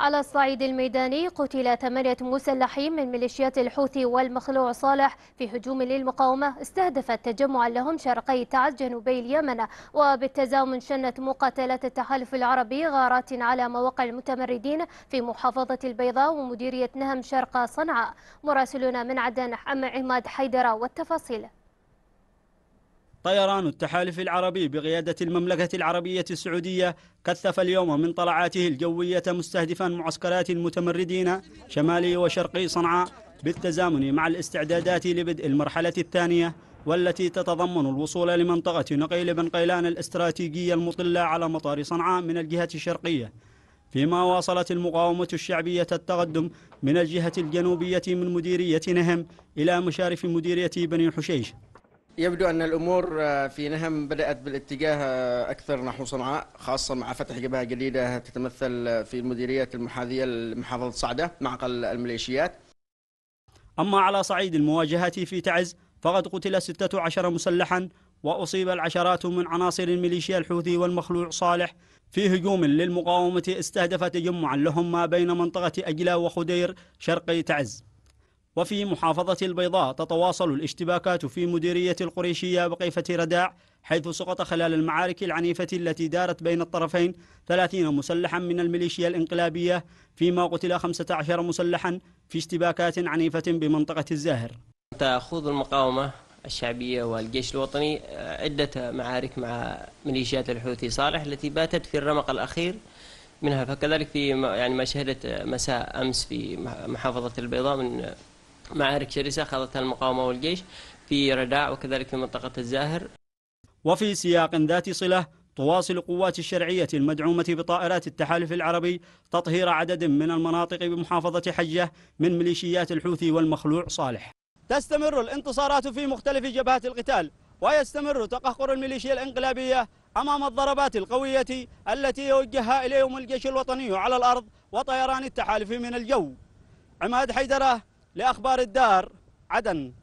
على الصعيد الميداني قتل ثمانية مسلحين من ميليشيات الحوثي والمخلوع صالح في هجوم للمقاومة استهدفت تجمعا لهم شرقي تعز جنوبي اليمن وبالتزامن شنت مقاتلات التحالف العربي غارات على مواقع المتمردين في محافظة البيضاء ومديرية نهم شرق صنعاء مراسلنا من عدن عماد حيدر والتفاصيل طيران التحالف العربي بقيادة المملكة العربية السعودية كثف اليوم من طلعاته الجوية مستهدفا معسكرات المتمردين شمالي وشرقي صنعاء بالتزامن مع الاستعدادات لبدء المرحلة الثانية والتي تتضمن الوصول لمنطقة نقيل بن قيلان الاستراتيجية المطلة على مطار صنعاء من الجهة الشرقية فيما واصلت المقاومة الشعبية التقدم من الجهة الجنوبية من مديرية نهم إلى مشارف مديرية بني حشيش يبدو أن الأمور آه، في نهم بدأت بالاتجاه آه، أكثر نحو صنعاء خاصة مع فتح جبهة جديدة تتمثل آه، في المديرية المحاذية لمحافظة صعدة معقل الميليشيات أما على صعيد المواجهة في تعز فقد قتل 16 مسلحا وأصيب العشرات من عناصر الميليشيا الحوثي والمخلوع صالح في هجوم للمقاومة استهدف تجمعا لهم ما بين منطقة أجلة وخدير شرقي تعز وفي محافظة البيضاء تتواصل الاشتباكات في مديرية القريشية بقيفة رداع حيث سقط خلال المعارك العنيفة التي دارت بين الطرفين 30 مسلحا من الميليشيا الانقلابية فيما قتل 15 مسلحا في اشتباكات عنيفة بمنطقة الزاهر تخوض المقاومة الشعبية والجيش الوطني آه، عدة معارك مع ميليشيات الحوثي صالح التي باتت في الرمق الأخير منها فكذلك في يعني ما شهدت مساء أمس في محافظة البيضاء من معارك شرسة خاضتها المقاومة والجيش في رداع وكذلك في منطقة الزاهر وفي سياق ذات صلة تواصل قوات الشرعية المدعومة بطائرات التحالف العربي تطهير عدد من المناطق بمحافظة حجة من ميليشيات الحوثي والمخلوع صالح تستمر الانتصارات في مختلف جبهات القتال ويستمر تقهقر الميليشيا الانقلابية أمام الضربات القوية التي يوجهها إليهم الجيش الوطني على الأرض وطيران التحالف من الجو عماد حيدرة لأخبار الدار عدن